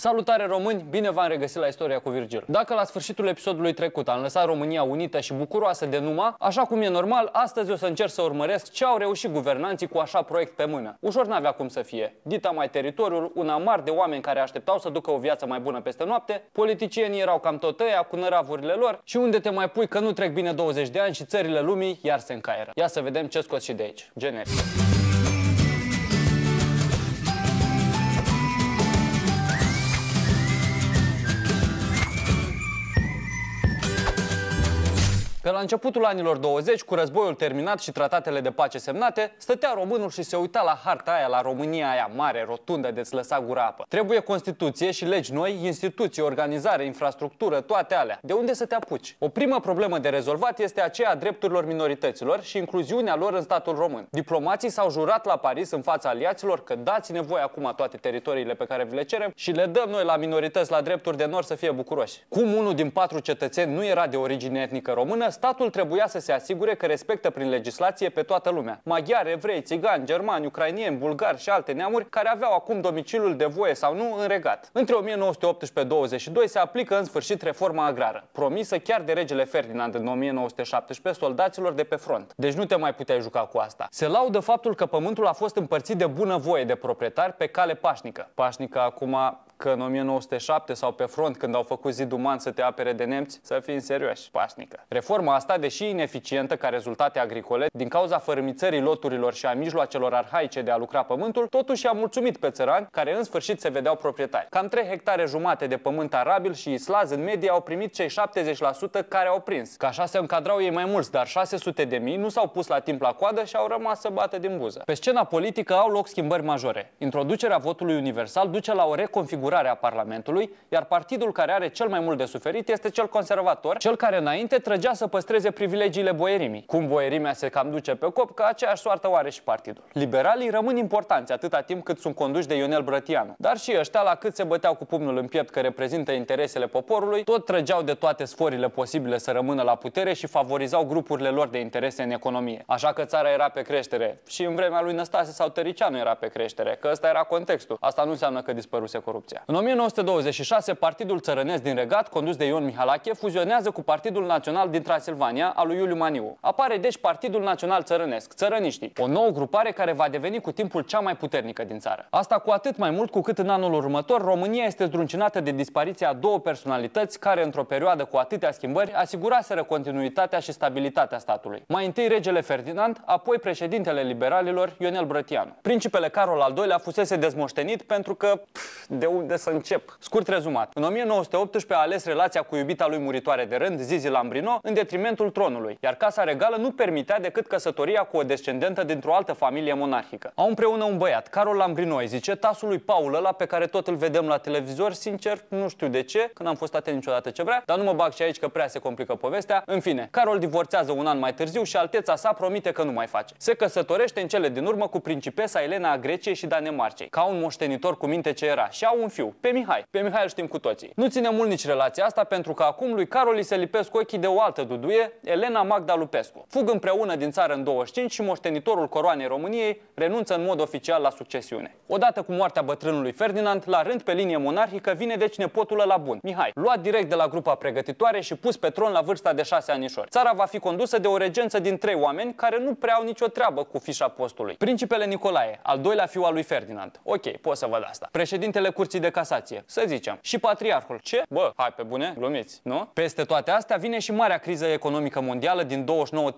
Salutare români, bine v-am regăsit la Istoria cu Virgil. Dacă la sfârșitul episodului trecut am lăsat România unită și bucuroasă de Numa, așa cum e normal, astăzi o să încerc să urmăresc ce au reușit guvernanții cu așa proiect pe mână. Ușor n-avea cum să fie. Dita mai teritoriul, un amar de oameni care așteptau să ducă o viață mai bună peste noapte, politicienii erau cam tot ăia cu năravurile lor și unde te mai pui că nu trec bine 20 de ani și țările lumii iar se încaieră. Ia să vedem ce scoți și de aici. Generic. Pe la începutul anilor 20, cu războiul terminat și tratatele de pace semnate, stătea românul și se uita la harta aia, la România aia mare, rotundă, de-ți lăsa gura apă. Trebuie Constituție și legi noi, instituții, organizare, infrastructură, toate alea. De unde să te apuci? O primă problemă de rezolvat este aceea a drepturilor minorităților și incluziunea lor în statul român. Diplomații s-au jurat la Paris în fața aliaților că dați-ne voi acum toate teritoriile pe care vi le cerem și le dăm noi la minorități la drepturi de nor să fie bucuroși. Cum unul din patru cetățeni nu era de origine etnică română, statul trebuia să se asigure că respectă prin legislație pe toată lumea. Maghiari, evrei, țigani, germani, ucrainieni, bulgari și alte neamuri care aveau acum domiciliul de voie sau nu în regat. Între 1918-22 se aplică în sfârșit reforma agrară, promisă chiar de regele Ferdinand în 1917 soldaților de pe front. Deci nu te mai puteai juca cu asta. Se laudă faptul că pământul a fost împărțit de bunăvoie de proprietari pe cale pașnică. Pașnică acum că în 1907 sau pe front când au făcut zidul Man să te apere de nemți, să fii în serioși, pașnică. Reforma asta, deși ineficientă ca rezultate agricole, din cauza fărâmițării loturilor și a mijloacelor arhaice de a lucra pământul, totuși a mulțumit pe țărani, care în sfârșit se vedeau proprietari. Cam 3 hectare jumate de pământ arabil și islaz în medie au primit cei 70% care au prins. Ca așa se încadrau ei mai mulți, dar 600 de mii nu s-au pus la timp la coadă și au rămas să bată din buză. Pe scena politică au loc schimbări majore. Introducerea votului universal duce la o reconfigurare tulburare a Parlamentului, iar partidul care are cel mai mult de suferit este cel conservator, cel care înainte trăgea să păstreze privilegiile boierimii. Cum boierimea se cam duce pe cop, că aceeași soartă o are și partidul. Liberalii rămân importanți atâta timp cât sunt conduși de Ionel Brătianu. Dar și ăștia, la cât se băteau cu pumnul în piept că reprezintă interesele poporului, tot trăgeau de toate sforile posibile să rămână la putere și favorizau grupurile lor de interese în economie. Așa că țara era pe creștere și în vremea lui Năstase sau Tăricianu era pe creștere, că ăsta era contextul. Asta nu înseamnă că dispăruse corupția. Oradea. În 1926, Partidul Țărănesc din Regat, condus de Ion Mihalache, fuzionează cu Partidul Național din Transilvania, al lui Iuliu Maniu. Apare deci Partidul Național Țărănesc, Țărăniștii, o nouă grupare care va deveni cu timpul cea mai puternică din țară. Asta cu atât mai mult cu cât în anul următor România este zdruncinată de dispariția a două personalități care într-o perioadă cu atâtea schimbări asiguraseră continuitatea și stabilitatea statului. Mai întâi regele Ferdinand, apoi președintele liberalilor Ionel Brătianu. Principele Carol al II-lea fusese dezmoștenit pentru că pf, de unde unde să încep. Scurt rezumat. În 1918 a ales relația cu iubita lui muritoare de rând, Zizi Lambrino, în detrimentul tronului, iar Casa Regală nu permitea decât căsătoria cu o descendentă dintr-o altă familie monarhică. Au împreună un băiat, Carol Lambrino, îi zice tasul lui Paul ăla pe care tot îl vedem la televizor, sincer, nu știu de ce, că n-am fost atent niciodată ce vrea, dar nu mă bag și aici că prea se complică povestea. În fine, Carol divorțează un an mai târziu și alteța sa promite că nu mai face. Se căsătorește în cele din urmă cu principesa Elena a Greciei și Danemarcei, ca un moștenitor cu minte ce era și au un fiu fiu, pe Mihai. Pe Mihai îl știm cu toții. Nu ține mult nici relația asta pentru că acum lui Carol îi se lipesc ochii de o altă duduie, Elena Magda Lupescu. Fug împreună din țară în 25 și moștenitorul coroanei României renunță în mod oficial la succesiune. Odată cu moartea bătrânului Ferdinand, la rând pe linie monarhică vine deci nepotul la bun, Mihai, luat direct de la grupa pregătitoare și pus pe tron la vârsta de 6 anișori. Țara va fi condusă de o regență din trei oameni care nu prea au nicio treabă cu fișa postului. Principele Nicolae, al doilea fiu al lui Ferdinand. Ok, pot să văd asta. Președintele Curții de de casație. Să zicem. Și patriarhul. Ce? Bă, hai pe bune, glumiți, nu? Peste toate astea vine și marea criză economică mondială din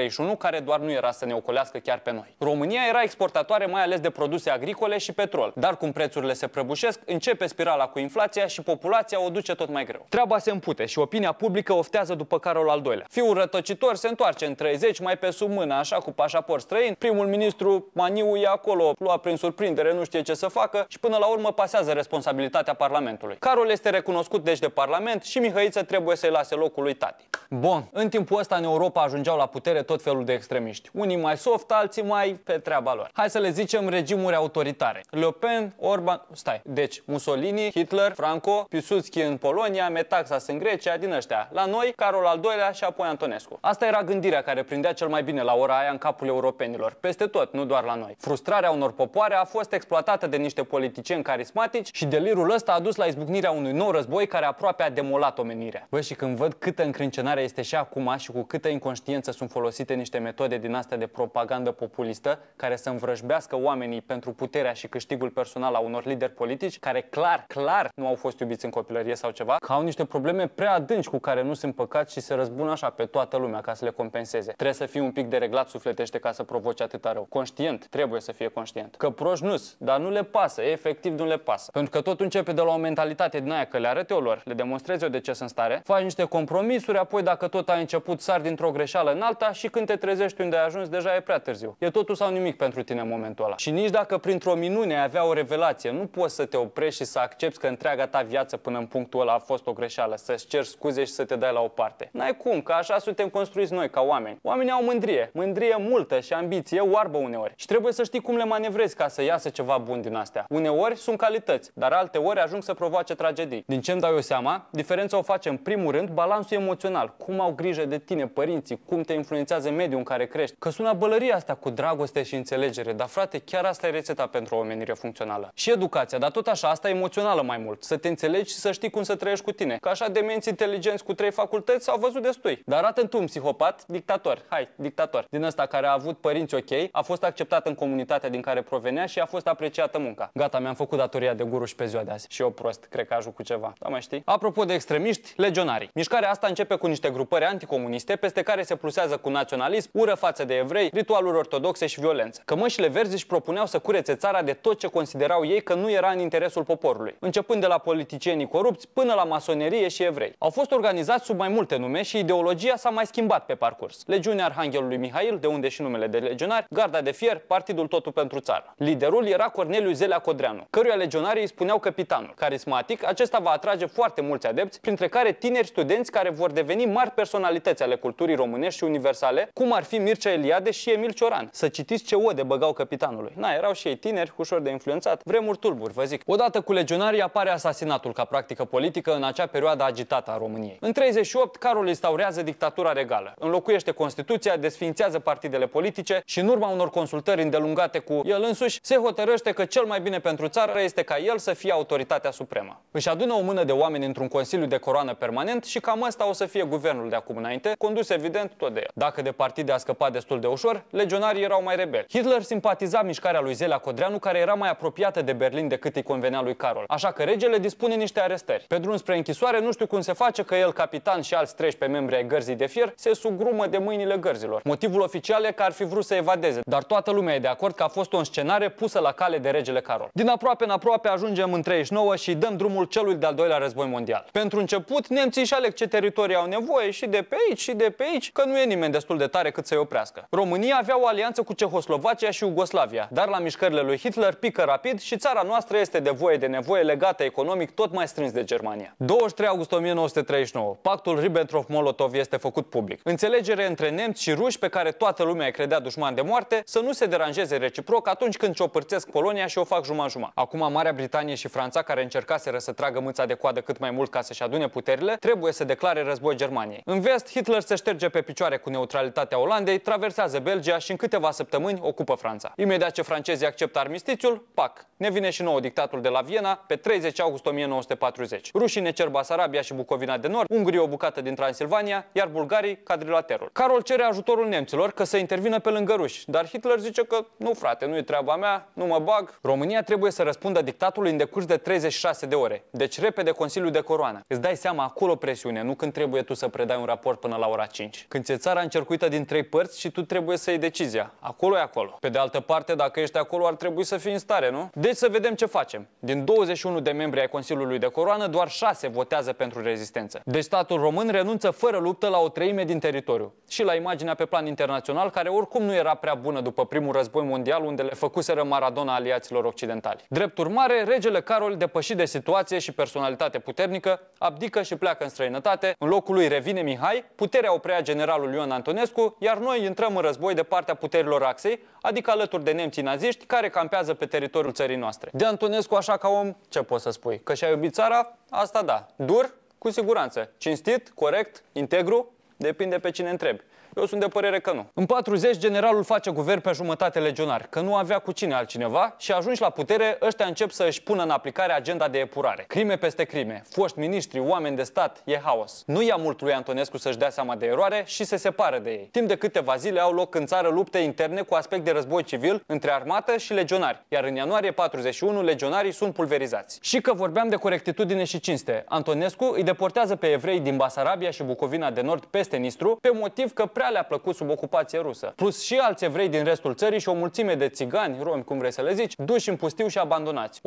29-31, care doar nu era să ne ocolească chiar pe noi. România era exportatoare mai ales de produse agricole și petrol, dar cum prețurile se prăbușesc, începe spirala cu inflația și populația o duce tot mai greu. Treaba se împute și opinia publică oftează după Carol al doilea. Fiul rătăcitor se întoarce în 30 mai pe sub mână, așa cu pașaport străin. Primul ministru Maniu e acolo, lua prin surprindere, nu știe ce să facă și până la urmă pasează responsabilitatea responsabilitatea Parlamentului. Carol este recunoscut deci de Parlament și Mihăiță trebuie să-i lase locul lui Tati. Bun, în timpul ăsta în Europa ajungeau la putere tot felul de extremiști. Unii mai soft, alții mai pe treaba lor. Hai să le zicem regimuri autoritare. Le Pen, Orban, stai, deci Mussolini, Hitler, Franco, Piłsudski în Polonia, Metaxas în Grecia, din ăștia. La noi, Carol al doilea și apoi Antonescu. Asta era gândirea care prindea cel mai bine la ora aia în capul europenilor, peste tot, nu doar la noi. Frustrarea unor popoare a fost exploatată de niște politicieni carismatici și delirul Virul ăsta a dus la izbucnirea unui nou război care aproape a demolat omenirea. Bă, și când văd câtă încrâncenare este și acum și cu câtă inconștiență sunt folosite niște metode din astea de propagandă populistă care să învrăjbească oamenii pentru puterea și câștigul personal a unor lideri politici care clar, clar nu au fost iubiți în copilărie sau ceva, că au niște probleme prea adânci cu care nu sunt păcați și se răzbună așa pe toată lumea ca să le compenseze. Trebuie să fii un pic de reglat sufletește ca să provoci atâta rău. Conștient, trebuie să fie conștient. Că proști nu dar nu le pasă, efectiv nu le pasă. Pentru că tot începe de la o mentalitate din aia că le arăt eu lor, le demonstrez eu de ce sunt stare, faci niște compromisuri, apoi dacă tot ai început, sar dintr-o greșeală în alta și când te trezești unde ai ajuns, deja e prea târziu. E totul sau nimic pentru tine în momentul ăla. Și nici dacă printr-o minune ai avea o revelație, nu poți să te oprești și să accepti că întreaga ta viață până în punctul ăla a fost o greșeală, să-ți ceri scuze și să te dai la o parte. N-ai cum, că așa suntem construiți noi ca oameni. Oamenii au mândrie, mândrie multă și ambiție, oarbă uneori. Și trebuie să știi cum le manevrezi ca să iasă ceva bun din astea. Uneori sunt calități, dar alte alte ori ajung să provoace tragedii. Din ce îmi dau eu seama, diferența o face în primul rând balansul emoțional. Cum au grijă de tine părinții, cum te influențează mediul în care crești. Că sună bălăria asta cu dragoste și înțelegere, dar frate, chiar asta e rețeta pentru o omenire funcțională. Și educația, dar tot așa, asta emoțională mai mult. Să te înțelegi și să știi cum să trăiești cu tine. Ca așa demenți inteligenți cu trei facultăți s-au văzut destui. Dar arată tu un psihopat, dictator. Hai, dictator. Din ăsta care a avut părinți ok, a fost acceptat în comunitatea din care provenea și a fost apreciată munca. Gata, mi-am făcut datoria de guru și pe ziua azi. și eu prost, cred că a cu ceva. Da, mai știi? Apropo de extremiști, legionarii. Mișcarea asta începe cu niște grupări anticomuniste peste care se plusează cu naționalism, ură față de evrei, ritualuri ortodoxe și violență. Cămășile verzi își propuneau să curețe țara de tot ce considerau ei că nu era în interesul poporului, începând de la politicienii corupți până la masonerie și evrei. Au fost organizați sub mai multe nume și ideologia s-a mai schimbat pe parcurs. Legiunea Arhanghelului Mihail, de unde și numele de legionari, Garda de Fier, Partidul Totul pentru Țară. Liderul era Corneliu Zelea Codreanu, căruia legionarii spuneau că capitanul. Carismatic, acesta va atrage foarte mulți adepți, printre care tineri studenți care vor deveni mari personalități ale culturii românești și universale, cum ar fi Mircea Eliade și Emil Cioran. Să citiți ce ode băgau capitanului. Na, erau și ei tineri, ușor de influențat. Vremuri tulburi, vă zic. Odată cu legionarii apare asasinatul ca practică politică în acea perioadă agitată a României. În 38, Carol instaurează dictatura regală, înlocuiește Constituția, desfințează partidele politice și în urma unor consultări îndelungate cu el însuși, se hotărăște că cel mai bine pentru țară este ca el să fie autoritatea supremă. Își adună o mână de oameni într-un consiliu de coroană permanent și cam asta o să fie guvernul de acum înainte, condus evident tot de el. Dacă de partide a scăpat destul de ușor, legionarii erau mai rebeli. Hitler simpatiza mișcarea lui Zelea Codreanu, care era mai apropiată de Berlin decât îi convenea lui Carol. Așa că regele dispune niște arestări. Pe drum spre închisoare, nu știu cum se face că el, capitan și alți 13 membri ai gărzii de fier, se sugrumă de mâinile gărzilor. Motivul oficial e că ar fi vrut să evadeze, dar toată lumea e de acord că a fost o scenare pusă la cale de regele Carol. Din aproape în aproape ajungem între 39 și dăm drumul celui de-al doilea război mondial. Pentru început, nemții și aleg ce teritorii au nevoie și de pe aici și de pe aici, că nu e nimeni destul de tare cât să-i oprească. România avea o alianță cu Cehoslovacia și Iugoslavia, dar la mișcările lui Hitler pică rapid și țara noastră este de voie de nevoie legată economic tot mai strâns de Germania. 23 august 1939, pactul Ribbentrop-Molotov este făcut public. Înțelegere între nemți și ruși pe care toată lumea îi credea dușman de moarte să nu se deranjeze reciproc atunci când ciopărțesc Polonia și o fac jumătate Acum Marea Britanie și Franța, care încercaseră să tragă mâța de coadă cât mai mult ca să-și adune puterile, trebuie să declare război Germaniei. În vest, Hitler se șterge pe picioare cu neutralitatea Olandei, traversează Belgia și în câteva săptămâni ocupă Franța. Imediat ce francezii acceptă armistițiul, pac, ne vine și nouă dictatul de la Viena pe 30 august 1940. Rușii ne cer Basarabia și Bucovina de Nord, Ungurii o bucată din Transilvania, iar bulgarii cadrilaterul. Carol cere ajutorul nemților că să intervină pe lângă ruși, dar Hitler zice că nu frate, nu e treaba mea, nu mă bag. România trebuie să răspundă dictatului în decurs decurs de 36 de ore. Deci repede Consiliul de Coroană. Îți dai seama acolo presiune, nu când trebuie tu să predai un raport până la ora 5. Când ți-e țara încercuită din trei părți și tu trebuie să iei decizia. Acolo e acolo. Pe de altă parte, dacă ești acolo, ar trebui să fii în stare, nu? Deci să vedem ce facem. Din 21 de membri ai Consiliului de Coroană, doar 6 votează pentru rezistență. Deci statul român renunță fără luptă la o treime din teritoriu și la imaginea pe plan internațional, care oricum nu era prea bună după primul război mondial, unde le făcuseră Maradona aliaților occidentali. Drept urmare, regele Carol, depășit de situație și personalitate puternică, abdică și pleacă în străinătate, în locul lui revine Mihai, puterea o preia generalul Ion Antonescu, iar noi intrăm în război de partea puterilor axei, adică alături de nemții naziști care campează pe teritoriul țării noastre. De Antonescu, așa ca om, ce poți să spui? Că și-a iubit țara? Asta da. Dur? Cu siguranță. Cinstit? Corect? Integru? Depinde pe cine întrebi. Eu sunt de părere că nu. În 40, generalul face guvern pe jumătate legionar, că nu avea cu cine altcineva și ajungi la putere, ăștia încep să își pună în aplicare agenda de epurare. Crime peste crime, foști miniștri, oameni de stat, e haos. Nu ia mult lui Antonescu să-și dea seama de eroare și se separă de ei. Timp de câteva zile au loc în țară lupte interne cu aspect de război civil între armată și legionari, iar în ianuarie 41 legionarii sunt pulverizați. Și că vorbeam de corectitudine și cinste, Antonescu îi deportează pe evrei din Basarabia și Bucovina de Nord peste Nistru pe motiv că prea prea le-a plăcut sub ocupație rusă. Plus și alți evrei din restul țării și o mulțime de țigani, romi, cum vrei să le zici, duși în pustiu și abandonați.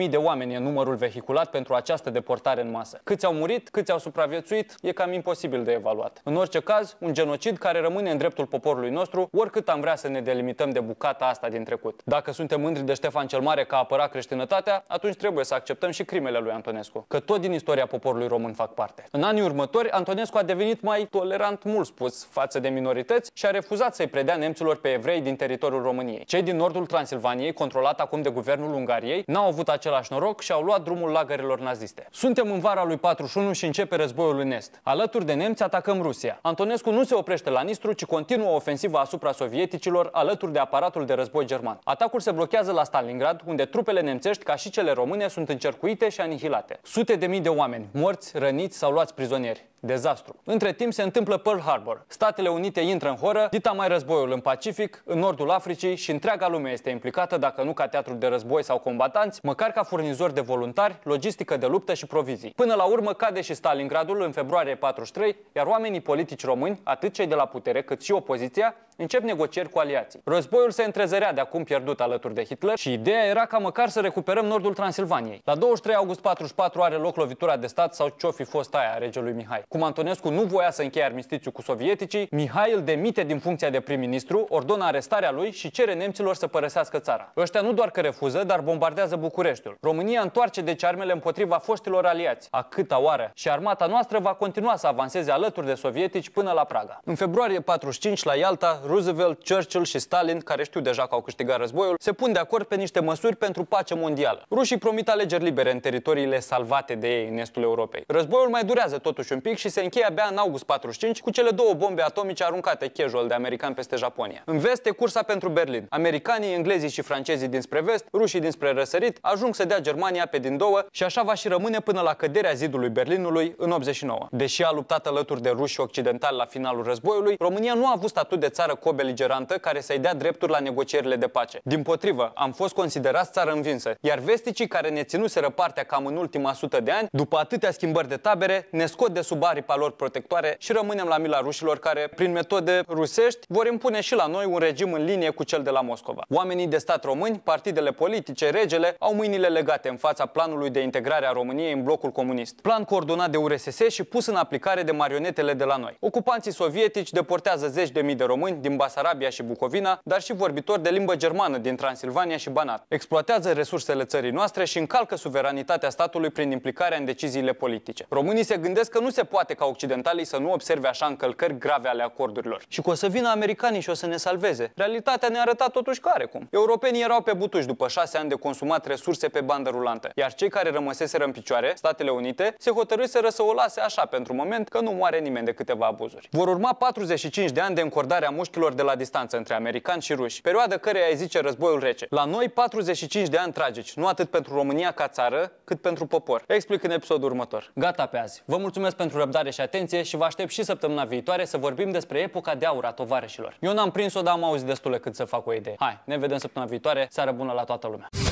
150.000 de oameni e numărul vehiculat pentru această deportare în masă. Câți au murit, câți au supraviețuit, e cam imposibil de evaluat. În orice caz, un genocid care rămâne în dreptul poporului nostru, oricât am vrea să ne delimităm de bucata asta din trecut. Dacă suntem mândri de Ștefan cel Mare că a apărat creștinătatea, atunci trebuie să acceptăm și crimele lui Antonescu, că tot din istoria poporului român fac parte. În anii următori, Antonescu a devenit mai tolerant, mult spus, față de minorități și a refuzat să-i predea nemților pe evrei din teritoriul României. Cei din nordul Transilvaniei, controlat acum de guvernul Ungariei, n-au avut același noroc și au luat drumul lagărilor naziste. Suntem în vara lui 41 și începe războiul în Est. Alături de nemți atacăm Rusia. Antonescu nu se oprește la Nistru, ci continuă ofensiva asupra sovieticilor alături de aparatul de război german. Atacul se blochează la Stalingrad, unde trupele nemțești, ca și cele române, sunt încercuite și anihilate. Sute de mii de oameni, morți, răniți sau luați prizonieri. Dezastru. Între timp se întâmplă Pearl Harbor. Statele Unite intră în horă, dita mai războiul în Pacific, în nordul Africii și întreaga lume este implicată, dacă nu ca teatru de război sau combatanți, măcar ca furnizori de voluntari, logistică de luptă și provizii. Până la urmă cade și Stalingradul în februarie 43, iar oamenii politici români, atât cei de la putere cât și opoziția, încep negocieri cu aliații. Războiul se întrezărea de acum pierdut alături de Hitler și ideea era ca măcar să recuperăm nordul Transilvaniei. La 23 august 44 are loc lovitura de stat sau ce-o fi fost aia a regelui Mihai. Cum Antonescu nu voia să încheie armistițiul cu sovieticii, Mihai îl demite din funcția de prim-ministru, ordonă arestarea lui și cere nemților să părăsească țara. Ăștia nu doar că refuză, dar bombardează Bucureștiul. România întoarce deci armele împotriva foștilor aliați. A câta oară! Și armata noastră va continua să avanseze alături de sovietici până la Praga. În februarie 45, la Ialta, Roosevelt, Churchill și Stalin, care știu deja că au câștigat războiul, se pun de acord pe niște măsuri pentru pace mondială. Rușii promit alegeri libere în teritoriile salvate de ei în estul Europei. Războiul mai durează totuși un pic și se încheie abia în august 45 cu cele două bombe atomice aruncate casual de americani peste Japonia. În vest e cursa pentru Berlin. Americanii, englezii și francezii dinspre vest, rușii dinspre răsărit, ajung să dea Germania pe din două și așa va și rămâne până la căderea zidului Berlinului în 89. Deși a luptat alături de ruși occidentali la finalul războiului, România nu a avut statut de țară co-beligerantă care să-i dea drepturi la negocierile de pace. Din potrivă, am fost considerați țară învinsă, iar vesticii care ne ținuseră partea cam în ultima sută de ani, după atâtea schimbări de tabere, ne scot de sub aripa lor protectoare și rămânem la mila rușilor care, prin metode rusești, vor impune și la noi un regim în linie cu cel de la Moscova. Oamenii de stat români, partidele politice, regele, au mâinile legate în fața planului de integrare a României în blocul comunist. Plan coordonat de URSS și pus în aplicare de marionetele de la noi. Ocupanții sovietici deportează zeci de mii de români, din Basarabia și Bucovina, dar și vorbitori de limbă germană din Transilvania și Banat. Exploatează resursele țării noastre și încalcă suveranitatea statului prin implicarea în deciziile politice. Românii se gândesc că nu se poate ca occidentalii să nu observe așa încălcări grave ale acordurilor. Și că o să vină americanii și o să ne salveze. Realitatea ne arătat totuși care cum. Europenii erau pe butuși după șase ani de consumat resurse pe bandă rulantă, iar cei care rămăseseră în picioare, Statele Unite, se hotărâseră să o lase așa pentru moment că nu moare nimeni de câteva abuzuri. Vor urma 45 de ani de încordare a mușchilor mușchilor de la distanță între americani și ruși, perioada care îi zice războiul rece. La noi 45 de ani tragici, nu atât pentru România ca țară, cât pentru popor. Explic în episodul următor. Gata pe azi. Vă mulțumesc pentru răbdare și atenție și vă aștept și săptămâna viitoare să vorbim despre epoca de aur a tovarășilor. Eu n-am prins-o, dar am auzit destule cât să fac o idee. Hai, ne vedem săptămâna viitoare. Seară bună la toată lumea.